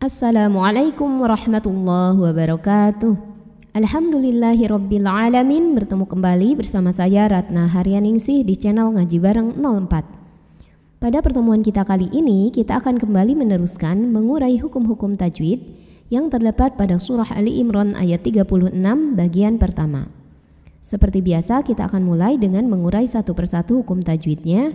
Assalamualaikum warahmatullahi wabarakatuh. Alhamdulillahirobbilalamin bertemu kembali bersama saya Ratna Haryaningsih di channel Ngaji Bareng 04. Pada pertemuan kita kali ini kita akan kembali meneruskan mengurai hukum-hukum tajwid yang terdapat pada surah Ali Imran ayat 36 bagian pertama. Seperti biasa kita akan mulai dengan mengurai satu persatu hukum tajwidnya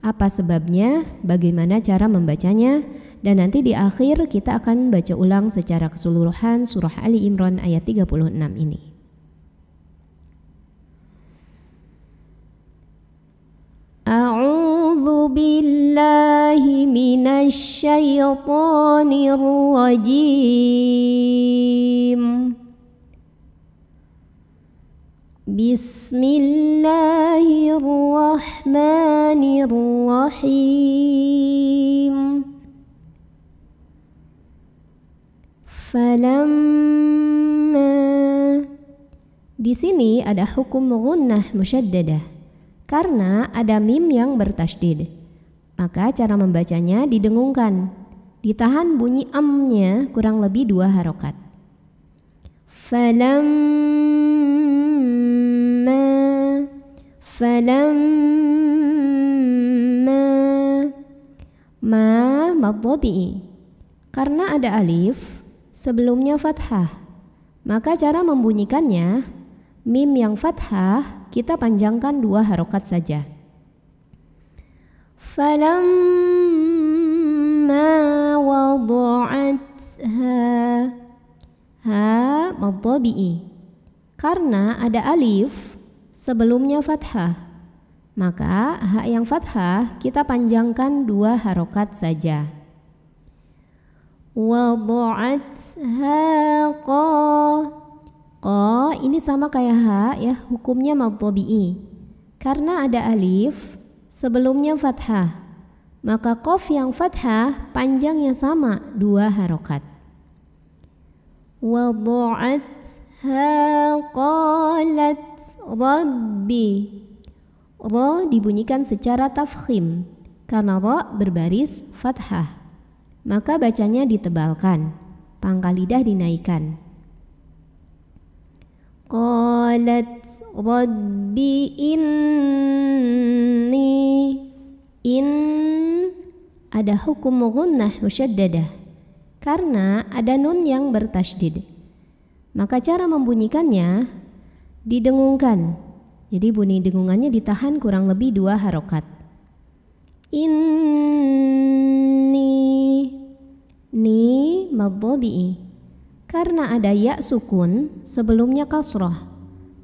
apa sebabnya, bagaimana cara membacanya, dan nanti di akhir kita akan baca ulang secara keseluruhan surah Ali Imran ayat 36 ini. A'udzu billahi minasy syaithanir rajim. Bismillahirrahmanirrahim. الرحمن الرحيم فلما Di sini ada hukum gunnah musyaddadah karena ada mim yang bertasydid. Maka cara membacanya didengungkan. Ditahan bunyi amnya kurang lebih dua harokat. Falamma Falamma ma madhobi'i. Karena ada alif, sebelumnya fathah. Maka cara membunyikannya, mim yang fathah kita panjangkan dua harokat saja. wadu'at ha ha مضبئي karena ada alif sebelumnya fathah maka hak yang fathah kita panjangkan dua harokat saja. wadu'at haqa Qa ini sama kayak ha ya hukumnya madhobi'i Karena ada alif sebelumnya fathah Maka qaf yang fathah panjangnya sama dua harokat wadu'at qalat rabbi Ro dibunyikan secara tafkhim karena ro berbaris fathah. Maka bacanya ditebalkan, pangkal lidah dinaikkan. Qalat Rabbi inni in ada hukum gunnah musyaddadah karena ada nun yang bertasydid. Maka cara membunyikannya didengungkan jadi bunyi dengungannya ditahan kurang lebih dua harokat. Inni ni madhobi'i. Karena ada ya sukun sebelumnya kasroh,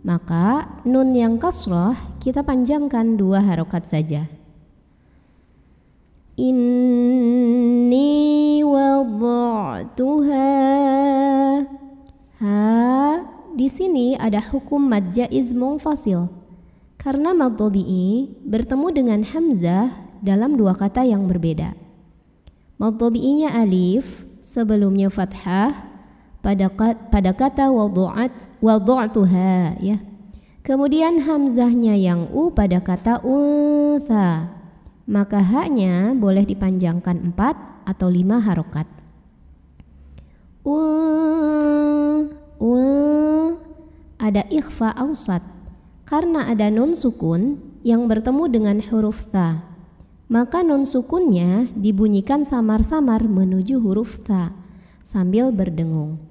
maka nun yang kasroh kita panjangkan dua harokat saja. Inni wadha'tuha Ha di sini ada hukum mad jaiz fasil. Karena Maddobi'i bertemu dengan Hamzah dalam dua kata yang berbeda. Maddobi'inya alif, sebelumnya fathah, pada, pada kata wadu'at, ya. Kemudian Hamzahnya yang U pada kata untha. Maka haknya boleh dipanjangkan empat atau lima harokat. U, ada ikhfa ausat karena ada nun sukun yang bertemu dengan huruf ta, maka nun sukunnya dibunyikan samar-samar menuju huruf ta sambil berdengung.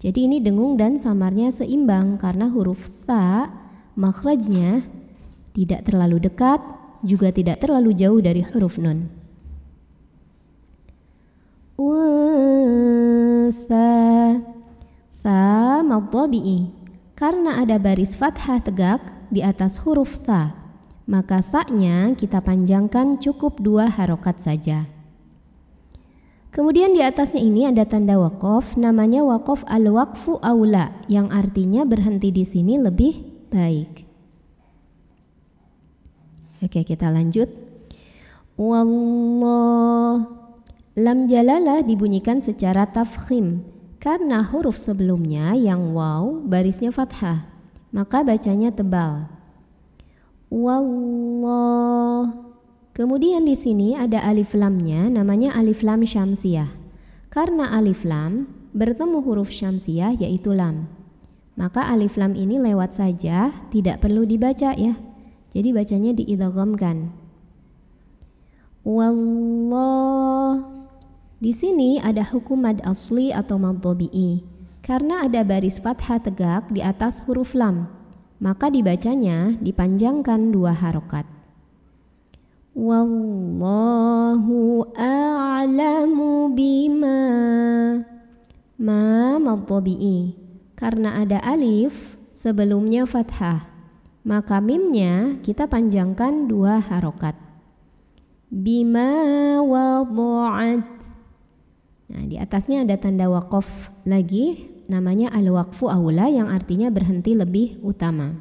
Jadi ini dengung dan samarnya seimbang karena huruf ta makhrajnya tidak terlalu dekat juga tidak terlalu jauh dari huruf nun. sa sa madhabi'i Karena ada baris fathah tegak di atas huruf ta, maka saknya kita panjangkan cukup dua harokat saja. Kemudian di atasnya ini ada tanda wakof, namanya wakof al-wakfu aula, yang artinya berhenti di sini lebih baik. Oke, kita lanjut. Wallah. Lam jalalah dibunyikan secara tafkhim karena huruf sebelumnya yang waw barisnya fathah maka bacanya tebal. Wallah. Kemudian di sini ada alif lamnya, namanya alif lam syamsiah. Karena alif lam bertemu huruf syamsiah yaitu lam. Maka alif lam ini lewat saja, tidak perlu dibaca ya. Jadi bacanya diidghamkan. Wallah. Di sini ada hukum mad asli atau mad dhabi'i. Karena ada baris fathah tegak di atas huruf lam, maka dibacanya dipanjangkan dua harokat. Wallahu a'lamu bima ma madhabi'i karena ada alif sebelumnya fathah maka mimnya kita panjangkan dua harokat bima wadu'at. nah di atasnya ada tanda wakof lagi namanya al-waqfu aula yang artinya berhenti lebih utama.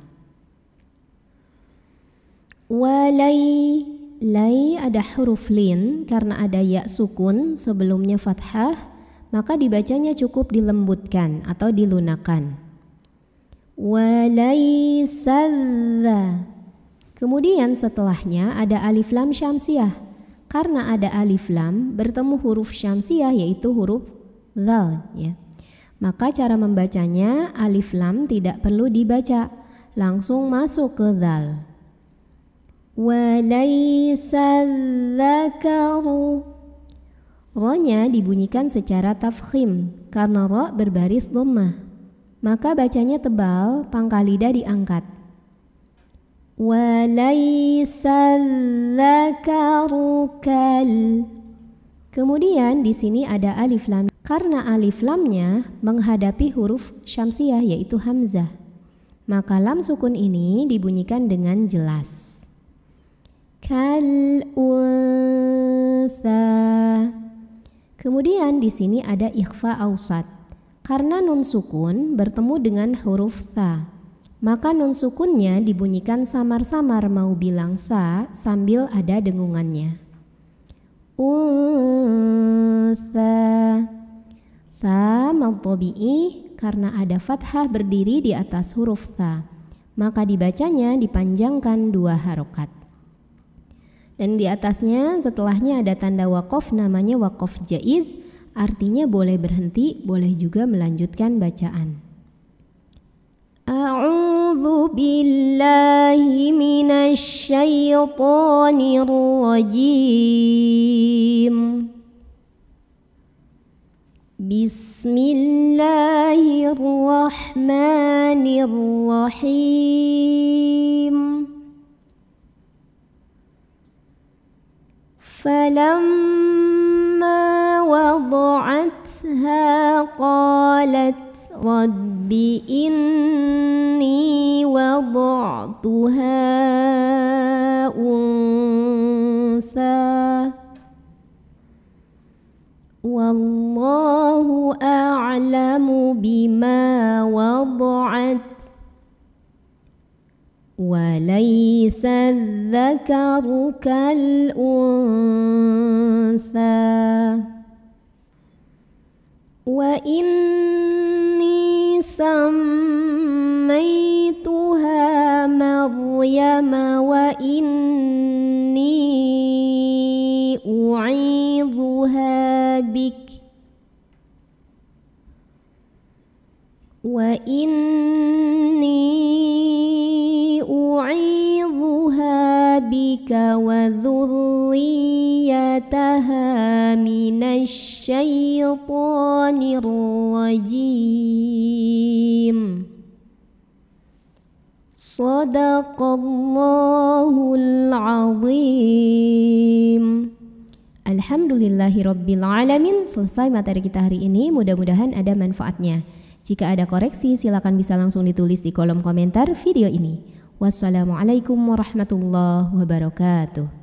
Walai lai ada huruf lin karena ada ya sukun sebelumnya fathah maka dibacanya cukup dilembutkan atau dilunakan. Walai sadza. Kemudian setelahnya ada alif lam syamsiah. Karena ada alif lam bertemu huruf syamsiah yaitu huruf zal ya. Maka cara membacanya alif lam tidak perlu dibaca, langsung masuk ke dal. Walaysa ronya dibunyikan secara tafkhim karena ro berbaris lemah. Maka bacanya tebal, pangkal lidah diangkat. Walaysa kal. Kemudian di sini ada alif lam karena alif lamnya menghadapi huruf syamsiah yaitu hamzah. Maka lam sukun ini dibunyikan dengan jelas. Kal Kemudian di sini ada ikhfa ausat. Karena nun sukun bertemu dengan huruf tha. Maka nun sukunnya dibunyikan samar-samar mau bilang sa sambil ada dengungannya. Unsa. Tha mantobi'i karena ada fathah berdiri di atas huruf tha. Maka dibacanya dipanjangkan dua harokat. Dan di atasnya setelahnya ada tanda wakof namanya wakof jaiz artinya boleh berhenti, boleh juga melanjutkan bacaan. A'udzu billahi minasy syaithanir rajim. بسم الله الرحمن الرحيم فلما وضعتها قالت رب إني وضعتها أنثى والله أعلم بما وضعت وليس الذكر كالأنثى وإني سميتها مريم وإني وإني أعيذها بك وذريتها من الشيطان الرجيم صدق الله العظيم Alhamdulillahirrabbilalamin Selesai materi kita hari ini Mudah-mudahan ada manfaatnya jika ada koreksi, silakan bisa langsung ditulis di kolom komentar video ini. Wassalamualaikum warahmatullahi wabarakatuh.